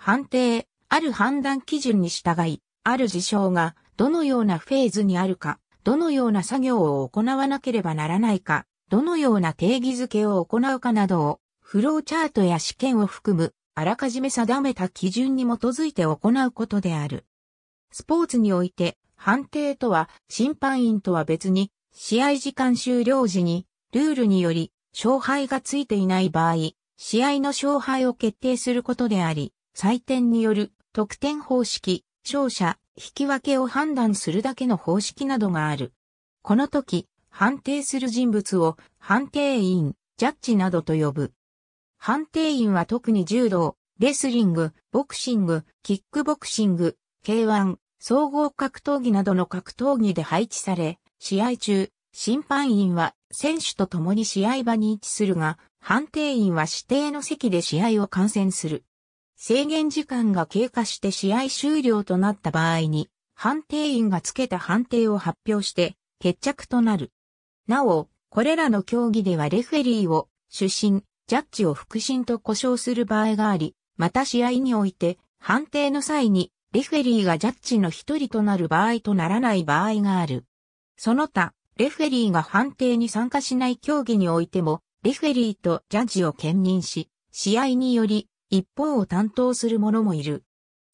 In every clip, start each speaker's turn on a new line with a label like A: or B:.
A: 判定、ある判断基準に従い、ある事象がどのようなフェーズにあるか、どのような作業を行わなければならないか、どのような定義づけを行うかなどを、フローチャートや試験を含む、あらかじめ定めた基準に基づいて行うことである。スポーツにおいて、判定とは審判員とは別に、試合時間終了時に、ルールにより勝敗がついていない場合、試合の勝敗を決定することであり、採点による得点方式、勝者、引き分けを判断するだけの方式などがある。この時、判定する人物を判定員、ジャッジなどと呼ぶ。判定員は特に柔道、レスリング、ボクシング、キックボクシング、K1、総合格闘技などの格闘技で配置され、試合中、審判員は選手と共に試合場に位置するが、判定員は指定の席で試合を観戦する。制限時間が経過して試合終了となった場合に、判定員がつけた判定を発表して、決着となる。なお、これらの競技ではレフェリーを主審、ジャッジを副審と呼称する場合があり、また試合において判定の際にレフェリーがジャッジの一人となる場合とならない場合がある。その他、レフェリーが判定に参加しない競技においても、レフェリーとジャッジを兼任し、試合により一方を担当する者もいる。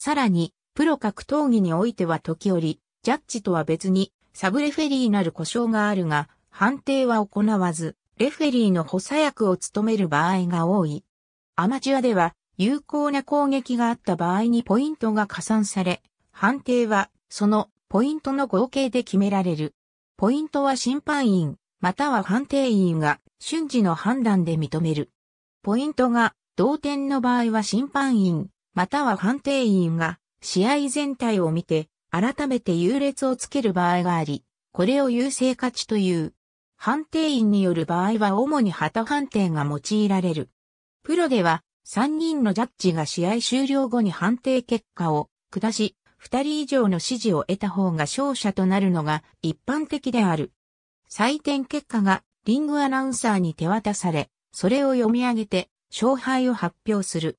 A: さらに、プロ格闘技においては時折、ジャッジとは別に、サブレフェリーなる故障があるが、判定は行わず、レフェリーの補佐役を務める場合が多い。アマチュアでは、有効な攻撃があった場合にポイントが加算され、判定は、その、ポイントの合計で決められる。ポイントは審判員、または判定員が、瞬時の判断で認める。ポイントが、同点の場合は審判員、または判定員が、試合全体を見て、改めて優劣をつける場合があり、これを優勢勝ちという。判定員による場合は主に旗判定が用いられる。プロでは、3人のジャッジが試合終了後に判定結果を下し、2人以上の支持を得た方が勝者となるのが一般的である。採点結果がリングアナウンサーに手渡され、それを読み上げて勝敗を発表する。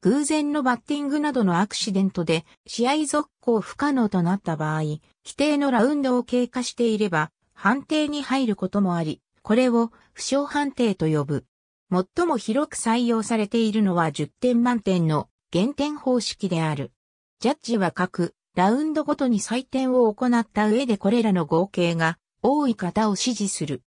A: 偶然のバッティングなどのアクシデントで試合続行不可能となった場合、規定のラウンドを経過していれば判定に入ることもあり、これを負傷判定と呼ぶ。最も広く採用されているのは10点満点の減点方式である。ジャッジは各ラウンドごとに採点を行った上でこれらの合計が多い方を指示する。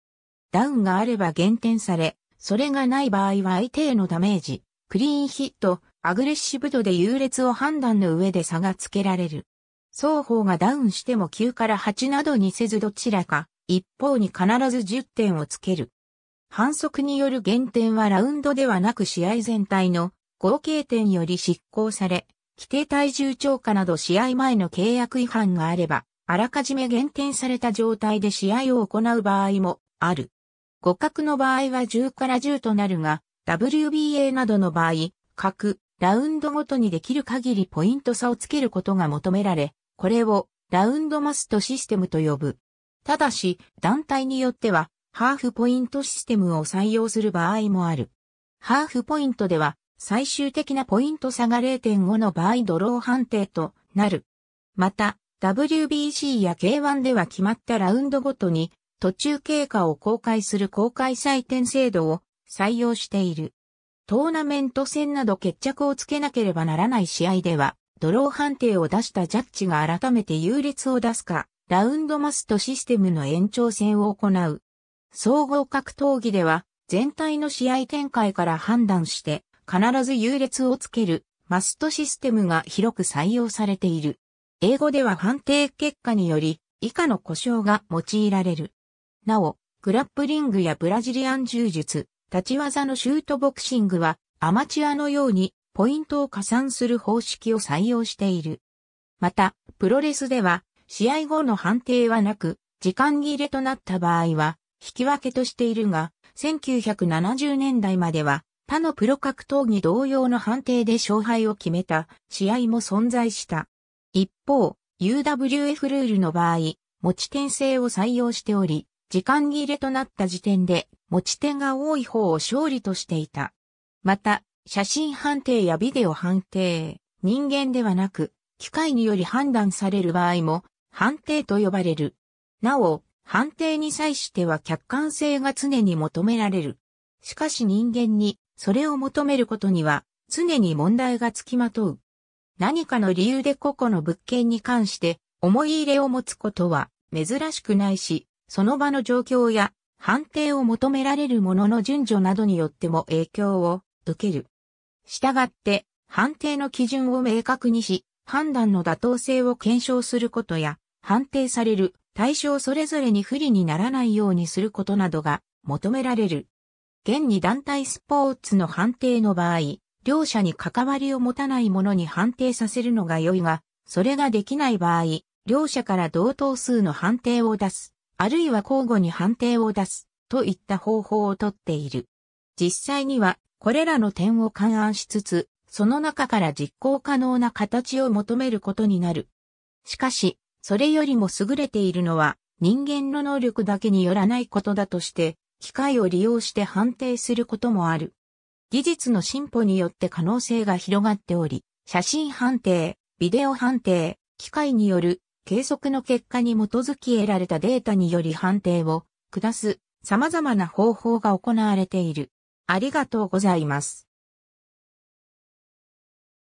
A: ダウンがあれば減点され、それがない場合は相手へのダメージ、クリーンヒット、アグレッシブ度で優劣を判断の上で差がつけられる。双方がダウンしても9から8などにせずどちらか、一方に必ず10点をつける。反則による減点はラウンドではなく試合全体の合計点より執行され、規定体重超過など試合前の契約違反があれば、あらかじめ減点された状態で試合を行う場合もある。互角の場合は10から10となるが、WBA などの場合、各ラウンドごとにできる限りポイント差をつけることが求められ、これをラウンドマストシステムと呼ぶ。ただし、団体によっては、ハーフポイントシステムを採用する場合もある。ハーフポイントでは、最終的なポイント差が0.5の場合ドロー判定となる。また、WBC や K1 では決まったラウンドごとに途中経過を公開する公開採点制度を採用している。トーナメント戦など決着をつけなければならない試合では、ドロー判定を出したジャッジが改めて優劣を出すか、ラウンドマストシステムの延長戦を行う。総合格闘技では、全体の試合展開から判断して、必ず優劣をつける、マストシステムが広く採用されている。英語では判定結果により、以下の故障が用いられる。なお、グラップリングやブラジリアン柔術、立ち技のシュートボクシングは、アマチュアのように、ポイントを加算する方式を採用している。また、プロレスでは、試合後の判定はなく、時間切れとなった場合は、引き分けとしているが、1970年代までは、他のプロ格闘技同様の判定で勝敗を決めた試合も存在した。一方、UWF ルールの場合、持ち点制を採用しており、時間切れとなった時点で持ち点が多い方を勝利としていた。また、写真判定やビデオ判定、人間ではなく、機械により判断される場合も、判定と呼ばれる。なお、判定に際しては客観性が常に求められる。しかし人間に、それを求めることには、常に問題がつきまとう。何かの理由で個々の物件に関して、思い入れを持つことは、珍しくないし、その場の状況や判定を求められるものの順序などによっても影響を受ける。したがって、判定の基準を明確にし、判断の妥当性を検証することや、判定される対象それぞれに不利にならないようにすることなどが求められる。現に団体スポーツの判定の場合、両者に関わりを持たない者に判定させるのが良いが、それができない場合、両者から同等数の判定を出すあるいは交互に判定を出す、といった方法をとっている。実際には、これらの点を勘案しつつ、その中から実行可能な形を求めることになる。しかし、それよりも優れているのは、人間の能力だけによらないことだとして、機械を利用して判定することもある。技術の進歩によって可能性が広がっており、写真判定、ビデオ判定、機械による計測の結果に基づき得られたデータにより判定を下す様々な方法が行われている。ありがとうございます。